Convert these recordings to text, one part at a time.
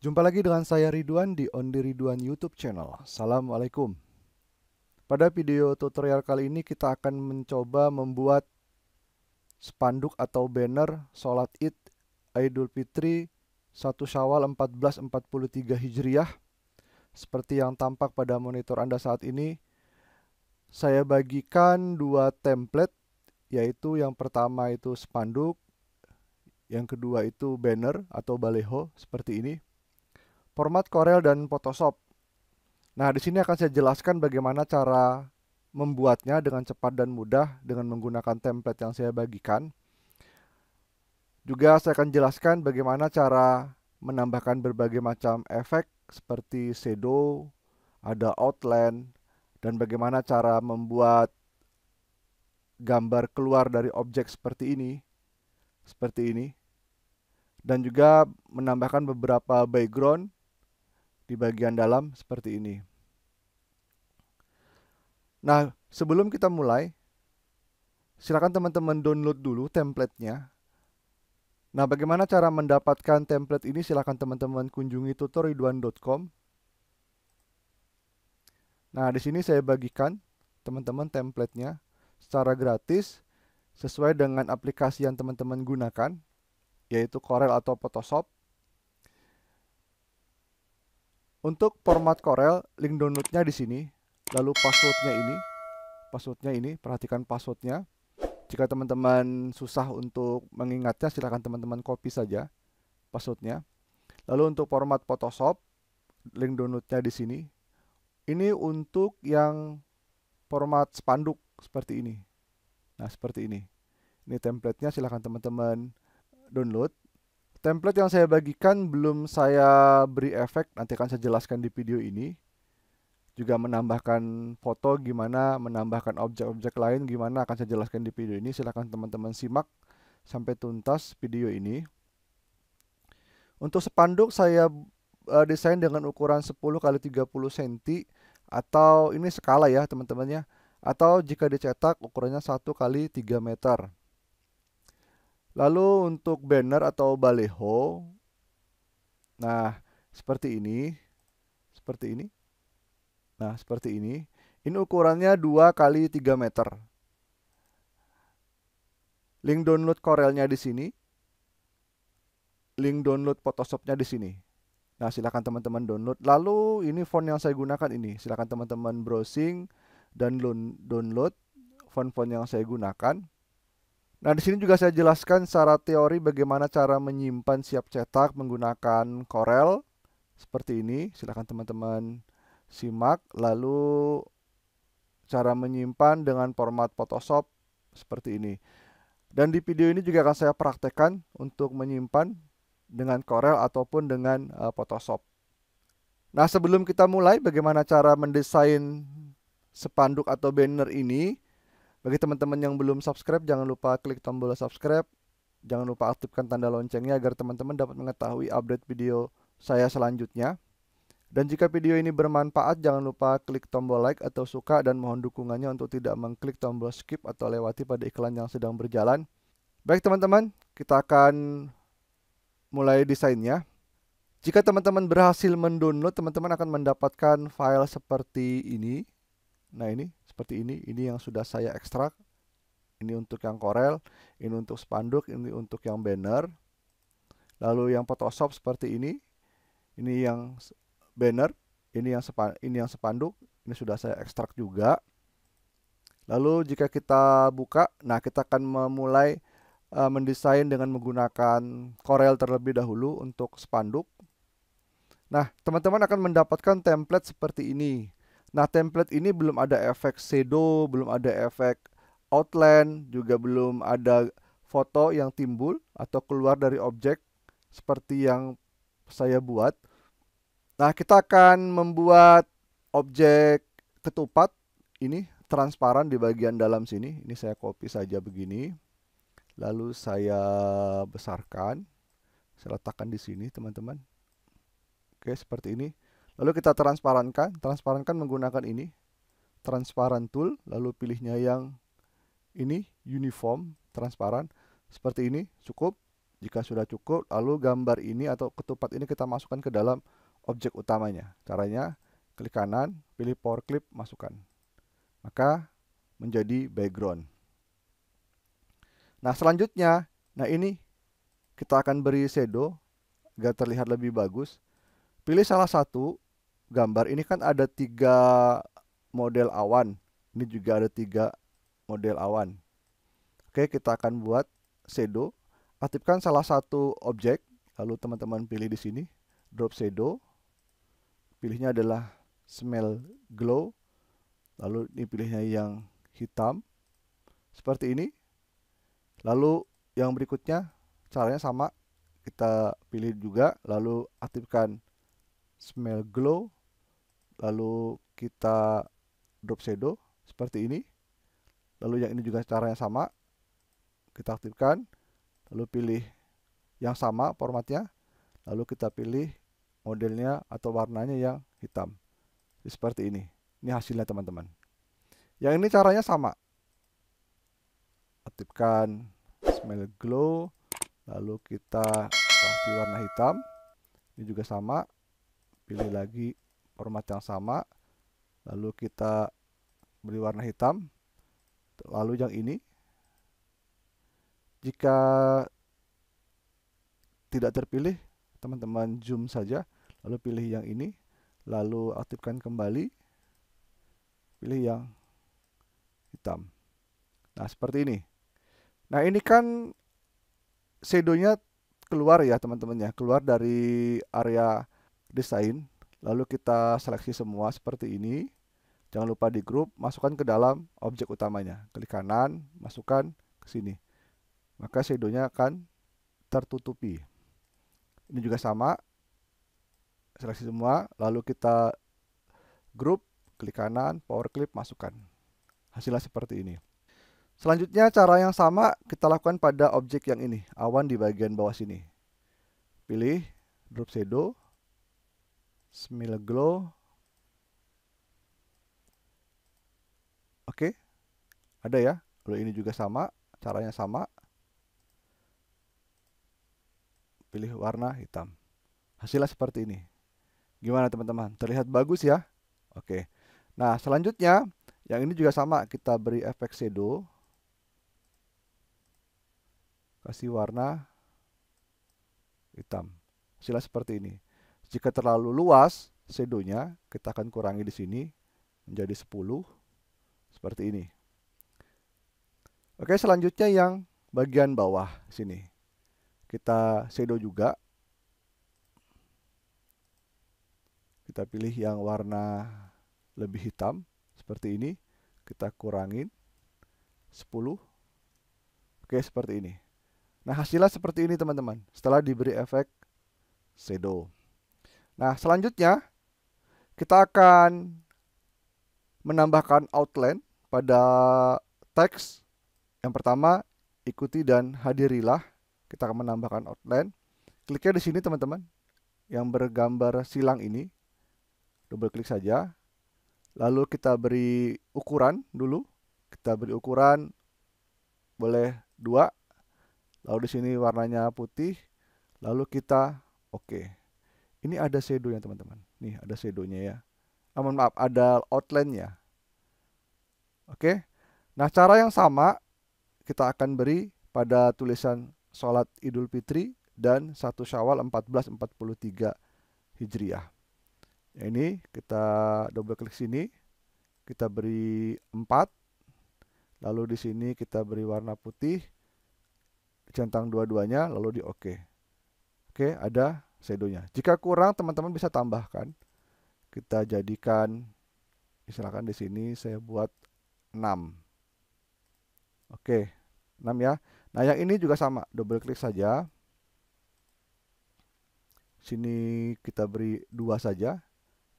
Jumpa lagi dengan saya Ridwan di Ondi Ridwan YouTube channel. Assalamualaikum. Pada video tutorial kali ini kita akan mencoba membuat spanduk atau banner Sholat Id Idul Fitri 1 Syawal 1443 Hijriah. Seperti yang tampak pada monitor Anda saat ini, saya bagikan dua template yaitu yang pertama itu spanduk, yang kedua itu banner atau baleho seperti ini format Corel dan Photoshop. Nah, di sini akan saya jelaskan bagaimana cara membuatnya dengan cepat dan mudah dengan menggunakan template yang saya bagikan. Juga saya akan jelaskan bagaimana cara menambahkan berbagai macam efek seperti shadow, ada outline, dan bagaimana cara membuat gambar keluar dari objek seperti ini, seperti ini, dan juga menambahkan beberapa background di bagian dalam seperti ini. Nah, sebelum kita mulai, silakan teman-teman download dulu templatenya. Nah, bagaimana cara mendapatkan template ini? Silakan teman-teman kunjungi tutorialiduan.com. Nah, di sini saya bagikan teman-teman templatenya secara gratis sesuai dengan aplikasi yang teman-teman gunakan, yaitu Corel atau Photoshop. Untuk format Corel, link downloadnya di sini. Lalu passwordnya ini, passwordnya ini, perhatikan passwordnya. Jika teman-teman susah untuk mengingatnya, silahkan teman-teman copy saja passwordnya. Lalu untuk format Photoshop, link downloadnya di sini. Ini untuk yang format spanduk seperti ini. Nah, seperti ini. Ini templatenya silahkan teman-teman download. Template yang saya bagikan belum saya beri efek, nanti akan saya jelaskan di video ini. Juga menambahkan foto gimana, menambahkan objek-objek lain gimana akan saya jelaskan di video ini. Silahkan teman-teman simak sampai tuntas video ini. Untuk sepanduk saya eh, desain dengan ukuran 10 kali 30 cm atau ini skala ya teman-temannya atau jika dicetak ukurannya 1 kali 3 meter. Lalu untuk banner atau baleho, nah seperti ini, seperti ini, nah seperti ini. Ini ukurannya 2 kali 3 meter. Link download Corelnya di sini. Link download Photoshopnya di sini. Nah, silakan teman-teman download. Lalu ini font yang saya gunakan ini. Silakan teman-teman browsing dan download font-font yang saya gunakan. Nah, di sini juga saya jelaskan secara teori bagaimana cara menyimpan siap cetak menggunakan Corel seperti ini. silakan teman-teman simak. Lalu cara menyimpan dengan format Photoshop seperti ini. Dan di video ini juga akan saya praktekkan untuk menyimpan dengan Corel ataupun dengan eh, Photoshop. Nah, sebelum kita mulai bagaimana cara mendesain sepanduk atau banner ini, bagi teman-teman yang belum subscribe, jangan lupa klik tombol subscribe. Jangan lupa aktifkan tanda loncengnya agar teman-teman dapat mengetahui update video saya selanjutnya. Dan jika video ini bermanfaat, jangan lupa klik tombol like atau suka dan mohon dukungannya untuk tidak mengklik tombol skip atau lewati pada iklan yang sedang berjalan. Baik teman-teman, kita akan mulai desainnya. Jika teman-teman berhasil mendownload, teman-teman akan mendapatkan file seperti ini. Nah ini, seperti ini ini yang sudah saya ekstrak ini untuk yang korel ini untuk spanduk ini untuk yang banner lalu yang Photoshop seperti ini ini yang banner ini yang ini yang spanduk ini sudah saya ekstrak juga lalu jika kita buka nah kita akan memulai uh, mendesain dengan menggunakan Corel terlebih dahulu untuk spanduk nah teman-teman akan mendapatkan template seperti ini Nah, template ini belum ada efek shadow, belum ada efek outline, juga belum ada foto yang timbul atau keluar dari objek seperti yang saya buat. Nah, kita akan membuat objek ketupat ini transparan di bagian dalam sini. Ini saya copy saja begini. Lalu saya besarkan. Saya letakkan di sini, teman-teman. Oke, seperti ini. Lalu kita transparankan, transparankan menggunakan ini. Transparan tool, lalu pilihnya yang ini uniform, transparan. Seperti ini, cukup. Jika sudah cukup, lalu gambar ini atau ketupat ini kita masukkan ke dalam objek utamanya. Caranya, klik kanan, pilih power clip, masukkan. Maka menjadi background. Nah, selanjutnya, nah ini kita akan beri shadow agar terlihat lebih bagus. Pilih salah satu gambar ini kan ada tiga model awan ini juga ada tiga model awan oke kita akan buat shadow aktifkan salah satu objek lalu teman-teman pilih di sini drop shadow pilihnya adalah smell glow lalu ini pilihnya yang hitam seperti ini lalu yang berikutnya caranya sama kita pilih juga lalu aktifkan smell glow lalu kita drop shadow seperti ini lalu yang ini juga caranya sama kita aktifkan lalu pilih yang sama formatnya lalu kita pilih modelnya atau warnanya yang hitam seperti ini ini hasilnya teman-teman yang ini caranya sama aktifkan smell glow lalu kita kasih warna hitam ini juga sama pilih lagi format yang sama lalu kita beri warna hitam lalu yang ini jika tidak terpilih teman-teman zoom saja lalu pilih yang ini lalu aktifkan kembali pilih yang hitam nah seperti ini nah ini kan shadow keluar ya teman temannya keluar dari area desain Lalu kita seleksi semua seperti ini. Jangan lupa di grup, masukkan ke dalam objek utamanya. Klik kanan, masukkan ke sini. Maka shadow-nya akan tertutupi. Ini juga sama. Seleksi semua, lalu kita grup, klik kanan, power clip, masukkan. Hasilnya seperti ini. Selanjutnya cara yang sama kita lakukan pada objek yang ini, awan di bagian bawah sini. Pilih drop shadow, Smile Glow, Oke. Ada ya. Lalu ini juga sama, caranya sama. Pilih warna hitam. Hasilnya seperti ini. Gimana teman-teman? Terlihat bagus ya? Oke. Nah, selanjutnya yang ini juga sama, kita beri efek shadow. Kasih warna hitam. Hasilnya seperti ini. Jika terlalu luas sedonya kita akan kurangi di sini menjadi 10 seperti ini. Oke, selanjutnya yang bagian bawah sini. Kita sedo juga. Kita pilih yang warna lebih hitam seperti ini. Kita kurangin 10. Oke, seperti ini. Nah, hasilnya seperti ini teman-teman. Setelah diberi efek shadow. Nah, selanjutnya kita akan menambahkan outline pada teks. Yang pertama, ikuti dan hadirilah. Kita akan menambahkan outline. Kliknya di sini, teman-teman. Yang bergambar silang ini. Double klik saja. Lalu kita beri ukuran dulu. Kita beri ukuran boleh dua. Lalu di sini warnanya putih. Lalu kita oke. Okay. Ini ada shadow-nya teman-teman. Nih ada shadow-nya ya. Aman ah, maaf, ada outline-nya. Oke. Nah, cara yang sama kita akan beri pada tulisan sholat Idul Fitri dan satu Syawal 1443 Hijriah. Ya, ini kita double klik sini, kita beri 4. Lalu di sini kita beri warna putih centang dua-duanya lalu di oke. Okay. Oke, okay, ada Sedonya. Jika kurang teman-teman bisa tambahkan. Kita jadikan silakan di sini saya buat 6. Oke, 6 ya. Nah, yang ini juga sama, double klik saja. Sini kita beri dua saja.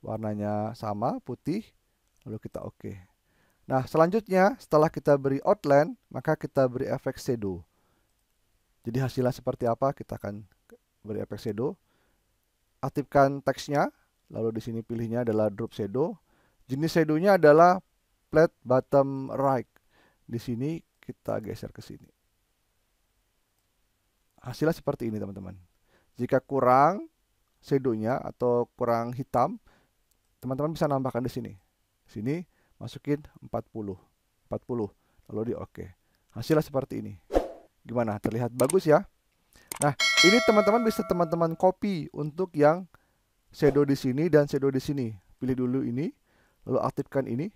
Warnanya sama, putih. Lalu kita oke. Nah, selanjutnya setelah kita beri outline, maka kita beri efek shadow. Jadi hasilnya seperti apa kita akan beri efek shadow aktifkan teksnya, lalu di sini pilihnya adalah drop shadow. Jenis shadownya adalah flat bottom right. Di sini kita geser ke sini. Hasilnya seperti ini teman-teman. Jika kurang shadownya atau kurang hitam, teman-teman bisa nambahkan di sini. Di sini masukin 40. 40. Lalu di oke. OK. Hasilnya seperti ini. Gimana? Terlihat bagus ya? Nah, ini teman-teman bisa teman-teman copy untuk yang shadow di sini dan shadow di sini. Pilih dulu ini, lalu aktifkan ini.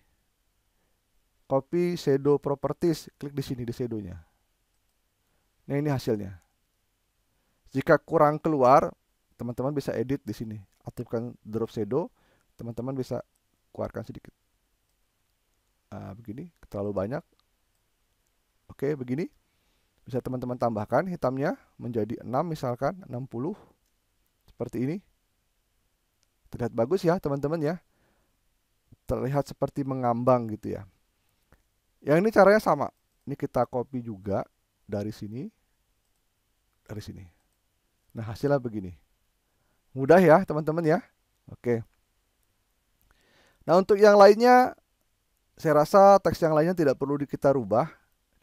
Copy shadow properties, klik di sini di shadownya. Nah, ini hasilnya. Jika kurang keluar, teman-teman bisa edit di sini. Aktifkan drop shadow, teman-teman bisa keluarkan sedikit. Nah, begini, terlalu banyak. Oke, begini bisa teman-teman tambahkan hitamnya menjadi 6 misalkan 60 seperti ini terlihat bagus ya teman-teman ya terlihat seperti mengambang gitu ya yang ini caranya sama ini kita copy juga dari sini dari sini nah hasilnya begini mudah ya teman-teman ya oke nah untuk yang lainnya saya rasa teks yang lainnya tidak perlu kita rubah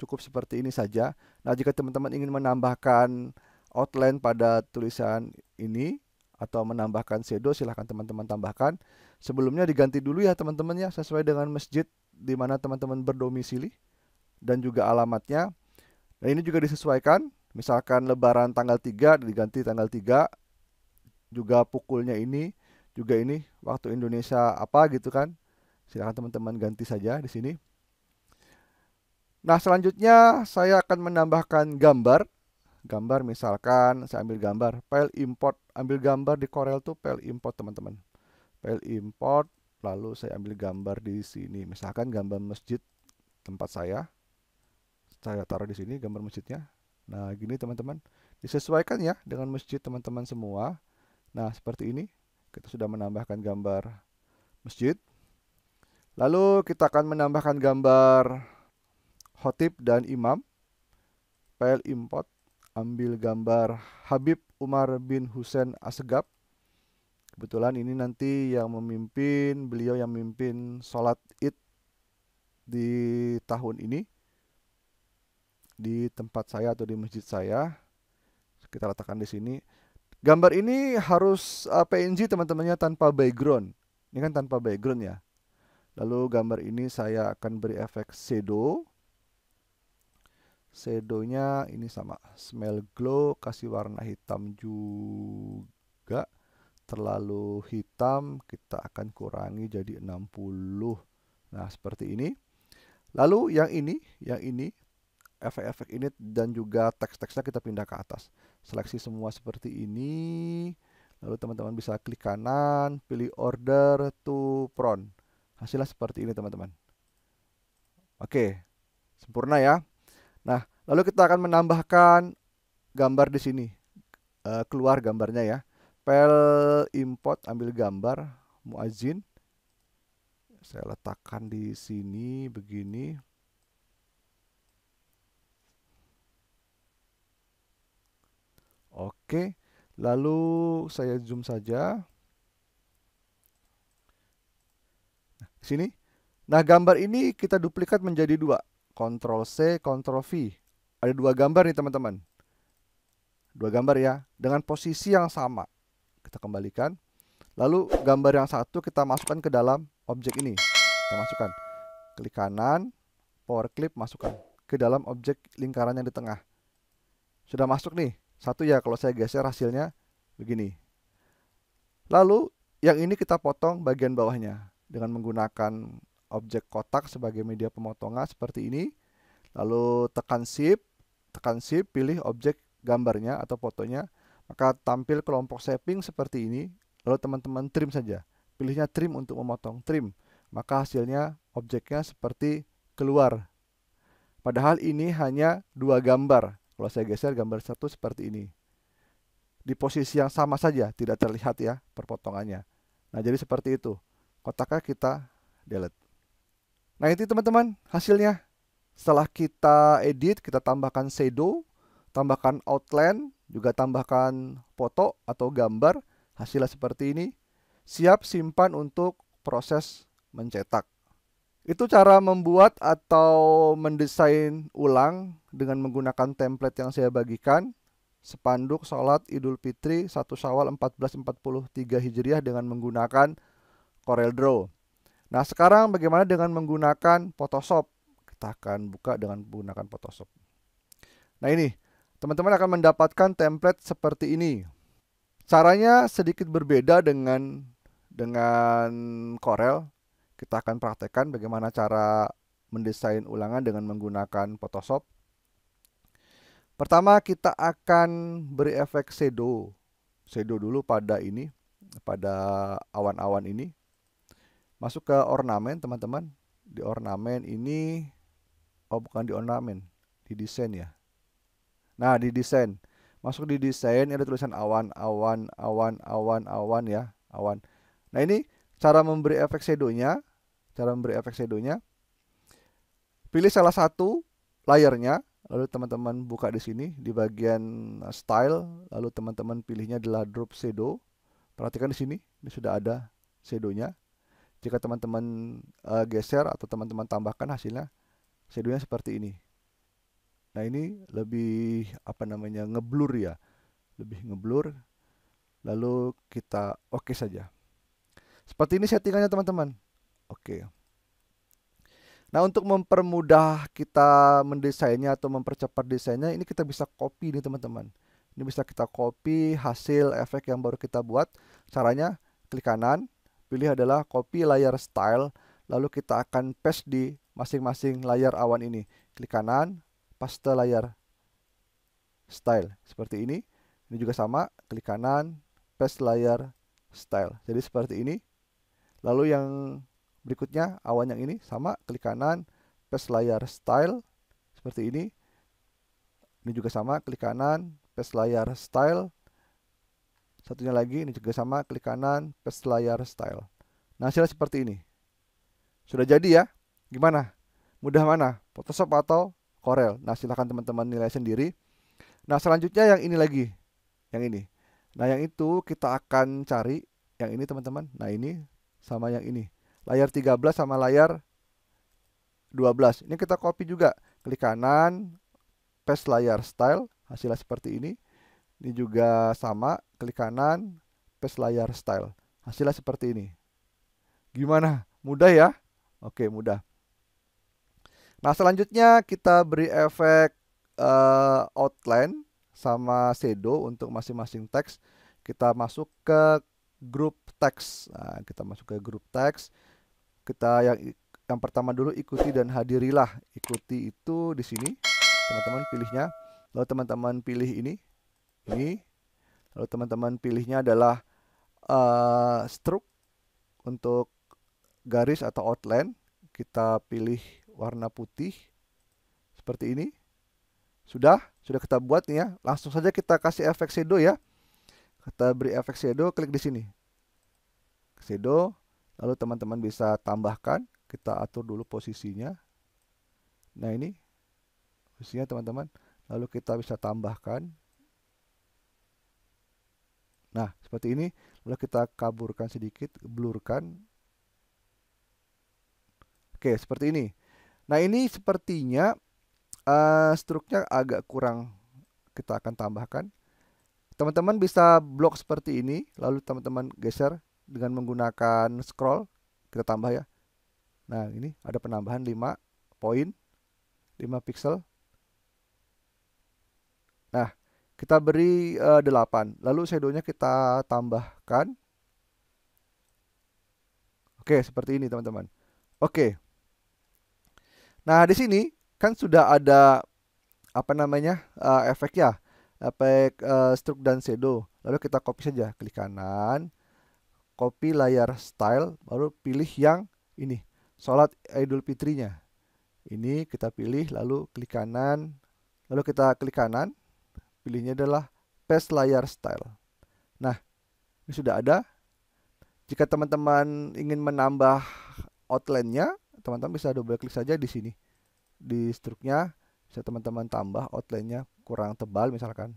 cukup seperti ini saja. Nah, jika teman-teman ingin menambahkan outline pada tulisan ini atau menambahkan shadow silahkan teman-teman tambahkan. Sebelumnya diganti dulu ya teman-teman ya sesuai dengan masjid di mana teman-teman berdomisili dan juga alamatnya. Nah, ini juga disesuaikan. Misalkan lebaran tanggal 3 diganti tanggal 3 juga pukulnya ini juga ini waktu Indonesia apa gitu kan. Silahkan teman-teman ganti saja di sini. Nah, selanjutnya saya akan menambahkan gambar. Gambar misalkan saya ambil gambar, file import, ambil gambar di Corel tuh file import, teman-teman. File import, lalu saya ambil gambar di sini. Misalkan gambar masjid tempat saya. Saya taruh di sini gambar masjidnya. Nah, gini teman-teman. Disesuaikan ya dengan masjid teman-teman semua. Nah, seperti ini. Kita sudah menambahkan gambar masjid. Lalu kita akan menambahkan gambar khotib dan imam File Import ambil gambar Habib Umar bin hussein Asegab kebetulan ini nanti yang memimpin beliau yang memimpin sholat id di tahun ini di tempat saya atau di masjid saya kita letakkan di sini gambar ini harus eh, PNG teman-temannya tanpa background ini kan tanpa background ya lalu gambar ini saya akan beri efek shadow shadownya ini sama smell glow kasih warna hitam juga terlalu hitam kita akan kurangi jadi 60 nah seperti ini lalu yang ini yang ini efek-efek ini dan juga teks-teksnya kita pindah ke atas seleksi semua seperti ini lalu teman-teman bisa klik kanan pilih order to prone hasilnya seperti ini teman-teman oke sempurna ya Nah, lalu kita akan menambahkan gambar di sini. Eh, keluar gambarnya ya. File import ambil gambar muazin. Saya letakkan di sini begini. Oke, lalu saya zoom saja. Nah, sini. Nah, gambar ini kita duplikat menjadi dua. Ctrl C, Ctrl V. Ada dua gambar nih teman-teman. Dua gambar ya, dengan posisi yang sama. Kita kembalikan. Lalu gambar yang satu kita masukkan ke dalam objek ini. Kita masukkan. Klik kanan, power clip masukkan ke dalam objek lingkaran yang di tengah. Sudah masuk nih. Satu ya kalau saya geser hasilnya begini. Lalu yang ini kita potong bagian bawahnya dengan menggunakan objek kotak sebagai media pemotongan seperti ini. Lalu tekan shift, tekan shift pilih objek gambarnya atau fotonya, maka tampil kelompok shaping seperti ini. Lalu teman-teman trim saja. Pilihnya trim untuk memotong trim, maka hasilnya objeknya seperti keluar. Padahal ini hanya dua gambar. Kalau saya geser gambar satu seperti ini. Di posisi yang sama saja, tidak terlihat ya perpotongannya. Nah, jadi seperti itu. Kotaknya kita delete. Nah itu teman-teman hasilnya. Setelah kita edit, kita tambahkan shadow, tambahkan outline, juga tambahkan foto atau gambar. Hasilnya seperti ini. Siap simpan untuk proses mencetak. Itu cara membuat atau mendesain ulang dengan menggunakan template yang saya bagikan. Sepanduk Salat Idul Fitri 1 Syawal 1443 Hijriah dengan menggunakan Corel Draw. Nah, sekarang bagaimana dengan menggunakan Photoshop? Kita akan buka dengan menggunakan Photoshop. Nah, ini teman-teman akan mendapatkan template seperti ini. Caranya sedikit berbeda dengan dengan Corel. Kita akan praktekkan bagaimana cara mendesain ulangan dengan menggunakan Photoshop. Pertama, kita akan beri efek shadow. Shadow dulu pada ini, pada awan-awan ini Masuk ke ornamen teman-teman. Di ornamen ini, oh bukan di ornamen, di desain ya. Nah di desain, masuk di desain ada tulisan awan, awan, awan, awan, awan ya, awan. Nah ini cara memberi efek sedonya cara memberi efek sedonya Pilih salah satu layernya, lalu teman-teman buka di sini di bagian style, lalu teman-teman pilihnya adalah drop shadow. Perhatikan di sini, ini sudah ada shadownya. Jika teman-teman uh, geser atau teman-teman tambahkan hasilnya shadownya seperti ini. Nah ini lebih apa namanya ngeblur ya, lebih ngeblur. Lalu kita oke okay saja. Seperti ini settingannya teman-teman. Oke. Okay. Nah untuk mempermudah kita mendesainnya atau mempercepat desainnya ini kita bisa copy nih teman-teman. Ini bisa kita copy hasil efek yang baru kita buat. Caranya klik kanan, pilih adalah copy layar style lalu kita akan paste di masing-masing layar awan ini klik kanan paste layar style seperti ini ini juga sama klik kanan paste layar style jadi seperti ini lalu yang berikutnya awan yang ini sama klik kanan paste layar style seperti ini ini juga sama klik kanan paste layar style Satunya lagi ini juga sama, klik kanan, paste layar style. Nah, hasilnya seperti ini. Sudah jadi ya? Gimana? Mudah mana? Photoshop atau Corel? Nah, silahkan teman-teman nilai sendiri. Nah, selanjutnya yang ini lagi. Yang ini. Nah, yang itu kita akan cari yang ini teman-teman. Nah, ini sama yang ini. Layar 13 sama layar 12. Ini kita copy juga. Klik kanan, paste layar style, hasilnya seperti ini. Ini juga sama, klik kanan, paste layar style. Hasilnya seperti ini. Gimana? Mudah ya? Oke, mudah. Nah, selanjutnya kita beri efek uh, outline sama shadow untuk masing-masing teks. Kita masuk ke grup teks. Nah, kita masuk ke grup teks. Kita yang yang pertama dulu ikuti dan hadirilah. Ikuti itu di sini. Teman-teman pilihnya. Lalu teman-teman pilih ini ini lalu teman-teman pilihnya adalah uh, stroke untuk garis atau outline kita pilih warna putih seperti ini sudah sudah kita buat nih ya langsung saja kita kasih efek shadow ya kita beri efek shadow klik di sini shadow lalu teman-teman bisa tambahkan kita atur dulu posisinya nah ini posisinya teman-teman lalu kita bisa tambahkan Nah, seperti ini. Lalu kita kaburkan sedikit, blurkan. Oke, seperti ini. Nah, ini sepertinya uh, struknya agak kurang. Kita akan tambahkan. Teman-teman bisa blok seperti ini, lalu teman-teman geser dengan menggunakan scroll. Kita tambah ya. Nah, ini ada penambahan 5 poin, 5 pixel. Kita beri uh, eh, 8. Lalu shadownya kita tambahkan. Oke, seperti ini teman-teman. Oke. Nah, di sini kan sudah ada apa namanya? Uh, ya Efek uh, stroke dan shadow. Lalu kita copy saja, klik kanan, copy layar style, lalu pilih yang ini, sholat Idul Fitrinya. Ini kita pilih lalu klik kanan, lalu kita klik kanan, Pilihnya adalah paste layar style. Nah, ini sudah ada. Jika teman-teman ingin menambah outline-nya, teman-teman bisa double klik saja di sini. Di struknya bisa teman-teman tambah outline-nya kurang tebal misalkan.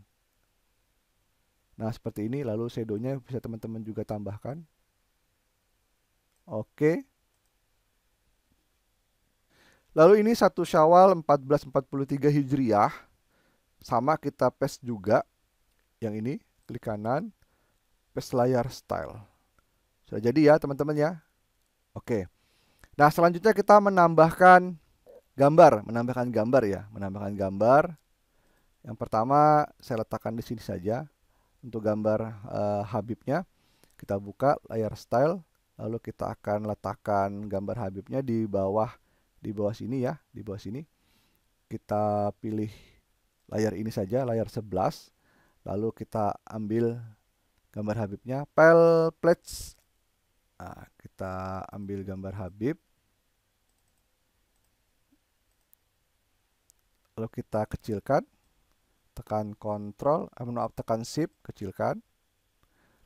Nah, seperti ini lalu shadow-nya bisa teman-teman juga tambahkan. Oke. Lalu ini satu Syawal 1443 Hijriah sama kita paste juga yang ini, klik kanan, paste layar style. Sudah jadi ya teman-teman ya. Oke. Nah, selanjutnya kita menambahkan gambar, menambahkan gambar ya, menambahkan gambar. Yang pertama saya letakkan di sini saja untuk gambar e, Habibnya. Kita buka layar style, lalu kita akan letakkan gambar Habibnya di bawah di bawah sini ya, di bawah sini. Kita pilih layar ini saja, layar 11. Lalu kita ambil gambar Habibnya, pel plates. Nah, kita ambil gambar Habib. Lalu kita kecilkan, tekan Ctrl, eh, maaf tekan Shift, kecilkan.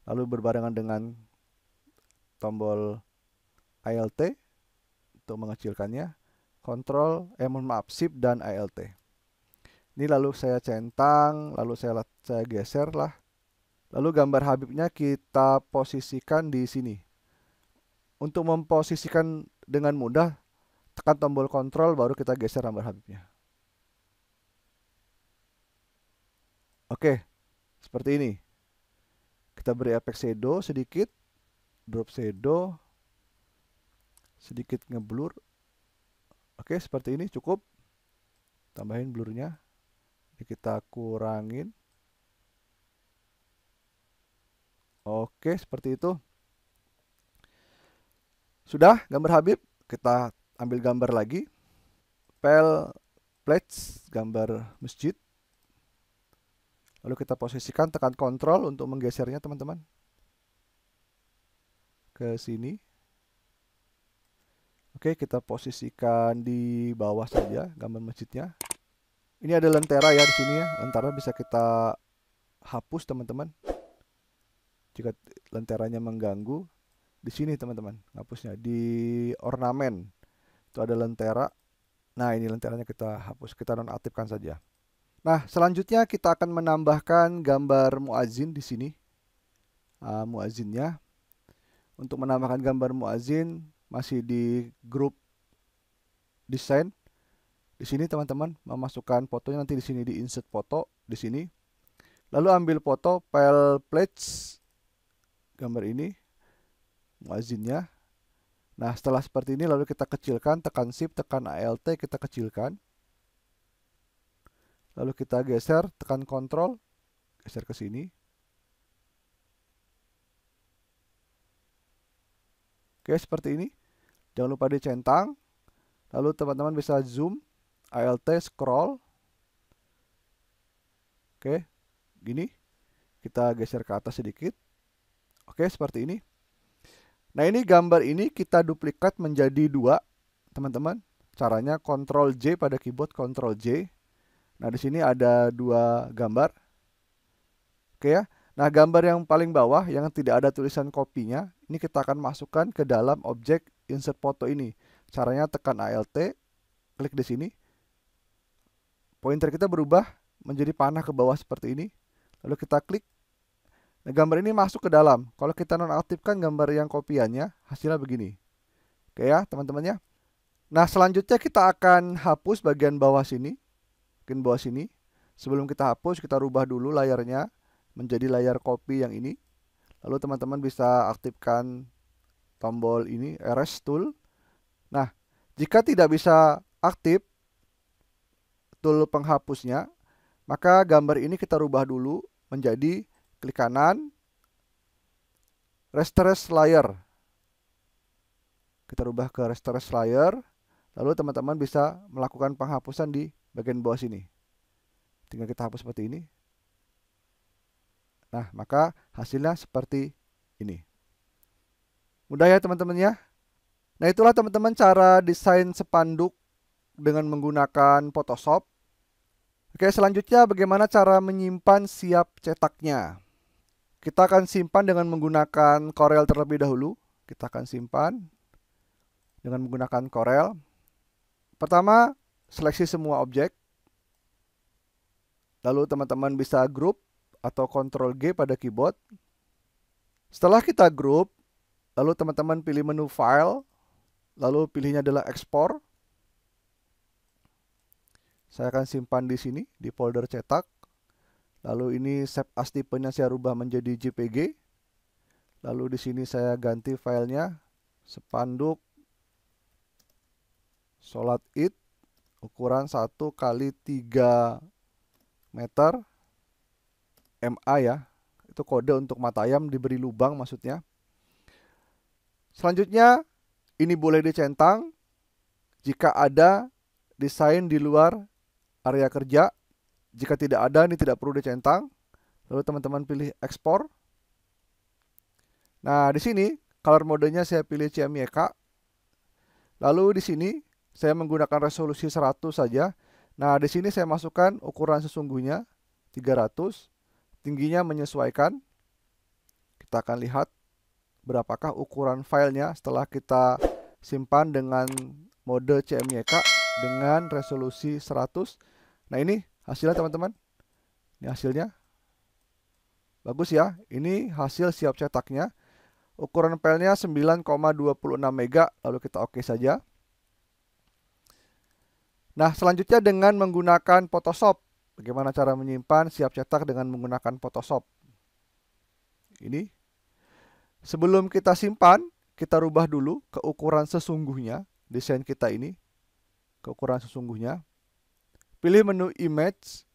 Lalu berbarengan dengan tombol ALT untuk mengecilkannya. Ctrl, eh maaf, Shift dan ALT ini lalu saya centang lalu saya saya geser lah lalu gambar Habibnya kita posisikan di sini untuk memposisikan dengan mudah tekan tombol kontrol baru kita geser gambar Habibnya oke seperti ini kita beri efek shadow sedikit drop shadow sedikit ngeblur oke seperti ini cukup tambahin blurnya kita kurangin oke seperti itu sudah gambar Habib kita ambil gambar lagi pel plates gambar masjid lalu kita posisikan tekan kontrol untuk menggesernya teman-teman ke sini oke kita posisikan di bawah saja gambar masjidnya ini ada lentera ya di sini ya. Lentera bisa kita hapus teman-teman. Jika lenteranya mengganggu, di sini teman-teman hapusnya di ornamen. Itu ada lentera. Nah, ini lenteranya kita hapus, kita nonaktifkan saja. Nah, selanjutnya kita akan menambahkan gambar muazin di sini. Uh, ah, muazinnya. Untuk menambahkan gambar muazin masih di grup desain di sini teman-teman memasukkan fotonya nanti di sini di insert foto di sini. Lalu ambil foto file plates gambar ini muazinnya. Nah, setelah seperti ini lalu kita kecilkan, tekan shift, tekan alt, kita kecilkan. Lalu kita geser, tekan control geser ke sini. Oke, seperti ini. Jangan lupa dicentang. Lalu teman-teman bisa zoom alt scroll oke gini kita geser ke atas sedikit oke seperti ini nah ini gambar ini kita duplikat menjadi dua teman-teman caranya Ctrl J pada keyboard Ctrl J nah di sini ada dua gambar oke ya nah gambar yang paling bawah yang tidak ada tulisan kopinya ini kita akan masukkan ke dalam objek insert foto ini caranya tekan Alt klik di sini pointer kita berubah menjadi panah ke bawah seperti ini. Lalu kita klik. Nah, gambar ini masuk ke dalam. Kalau kita nonaktifkan gambar yang kopiannya, hasilnya begini. Oke ya, teman-teman ya. Nah, selanjutnya kita akan hapus bagian bawah sini. Bagian bawah sini. Sebelum kita hapus, kita rubah dulu layarnya menjadi layar kopi yang ini. Lalu teman-teman bisa aktifkan tombol ini, erase tool. Nah, jika tidak bisa aktif, tool penghapusnya, maka gambar ini kita rubah dulu menjadi klik kanan, restress layer. Kita rubah ke restress layer, lalu teman-teman bisa melakukan penghapusan di bagian bawah sini. Tinggal kita hapus seperti ini. Nah, maka hasilnya seperti ini. Mudah ya teman-teman ya. Nah, itulah teman-teman cara desain sepanduk dengan menggunakan Photoshop. Oke, selanjutnya bagaimana cara menyimpan siap cetaknya. Kita akan simpan dengan menggunakan Corel terlebih dahulu. Kita akan simpan dengan menggunakan Corel. Pertama, seleksi semua objek. Lalu teman-teman bisa grup atau Ctrl G pada keyboard. Setelah kita grup, lalu teman-teman pilih menu file, lalu pilihnya adalah Export. Saya akan simpan di sini di folder cetak. Lalu ini save as tipenya saya rubah menjadi JPG. Lalu di sini saya ganti filenya sepanduk sholat id ukuran 1 kali 3 meter MA ya itu kode untuk mata ayam diberi lubang maksudnya selanjutnya ini boleh dicentang jika ada desain di luar area kerja. Jika tidak ada, ini tidak perlu dicentang. Lalu teman-teman pilih ekspor. Nah, di sini color modenya saya pilih CMYK. Lalu di sini saya menggunakan resolusi 100 saja. Nah, di sini saya masukkan ukuran sesungguhnya 300. Tingginya menyesuaikan. Kita akan lihat berapakah ukuran filenya setelah kita simpan dengan mode CMYK dengan resolusi 100. Nah ini hasilnya teman-teman. Ini hasilnya. Bagus ya. Ini hasil siap cetaknya. Ukuran filenya 9,26 mega. Lalu kita oke okay saja. Nah selanjutnya dengan menggunakan Photoshop. Bagaimana cara menyimpan siap cetak dengan menggunakan Photoshop. Ini. Sebelum kita simpan, kita rubah dulu ke ukuran sesungguhnya. Desain kita ini. Ke ukuran sesungguhnya. Pilih menu image,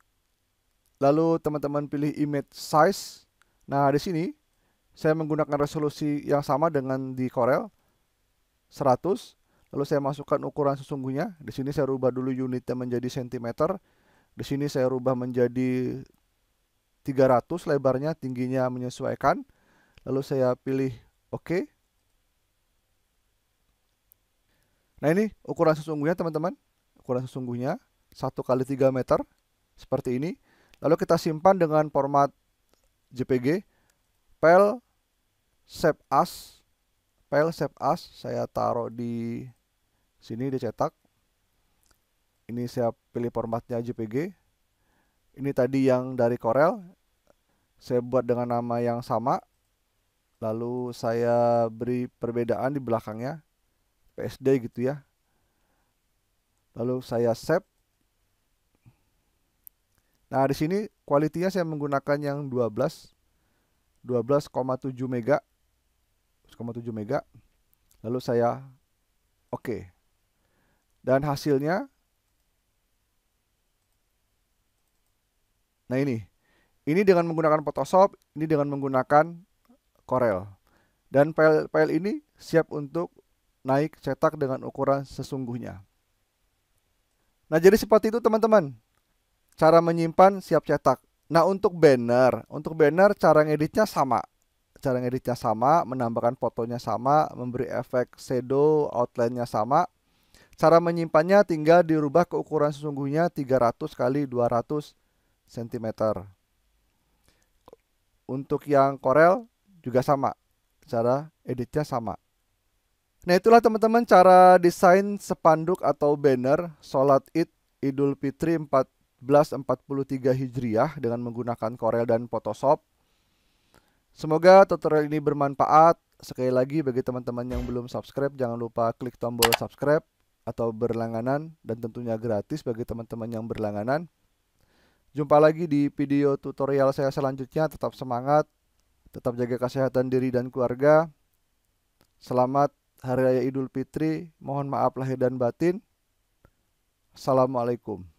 lalu teman-teman pilih image size. Nah, di sini saya menggunakan resolusi yang sama dengan di Corel 100. Lalu saya masukkan ukuran sesungguhnya. Di sini saya rubah dulu unitnya menjadi sentimeter. Di sini saya rubah menjadi 300 lebarnya, tingginya menyesuaikan. Lalu saya pilih OK. Nah, ini ukuran sesungguhnya, teman-teman. Ukuran sesungguhnya. 1 kali 3 meter seperti ini. Lalu kita simpan dengan format JPG file save as file save as saya taruh di sini dicetak. Ini saya pilih formatnya JPG. Ini tadi yang dari Corel saya buat dengan nama yang sama. Lalu saya beri perbedaan di belakangnya PSD gitu ya. Lalu saya save Nah, di sini kualitinya saya menggunakan yang 12 12,7 mega 12,7 mega. Lalu saya oke. Okay. Dan hasilnya Nah, ini. Ini dengan menggunakan Photoshop, ini dengan menggunakan Corel. Dan file-file ini siap untuk naik cetak dengan ukuran sesungguhnya. Nah, jadi seperti itu teman-teman cara menyimpan siap cetak. Nah, untuk banner, untuk banner cara ngeditnya sama. Cara ngeditnya sama, menambahkan fotonya sama, memberi efek shadow, outline-nya sama. Cara menyimpannya tinggal dirubah ke ukuran sesungguhnya 300 kali 200 cm. Untuk yang Corel juga sama. Cara editnya sama. Nah, itulah teman-teman cara desain sepanduk atau banner Salat Id Idul Fitri 14 1443 Hijriah dengan menggunakan Corel dan Photoshop. Semoga tutorial ini bermanfaat. Sekali lagi bagi teman-teman yang belum subscribe jangan lupa klik tombol subscribe atau berlangganan dan tentunya gratis bagi teman-teman yang berlangganan. Jumpa lagi di video tutorial saya selanjutnya. Tetap semangat, tetap jaga kesehatan diri dan keluarga. Selamat Hari Raya Idul Fitri. Mohon maaf lahir dan batin. Assalamualaikum.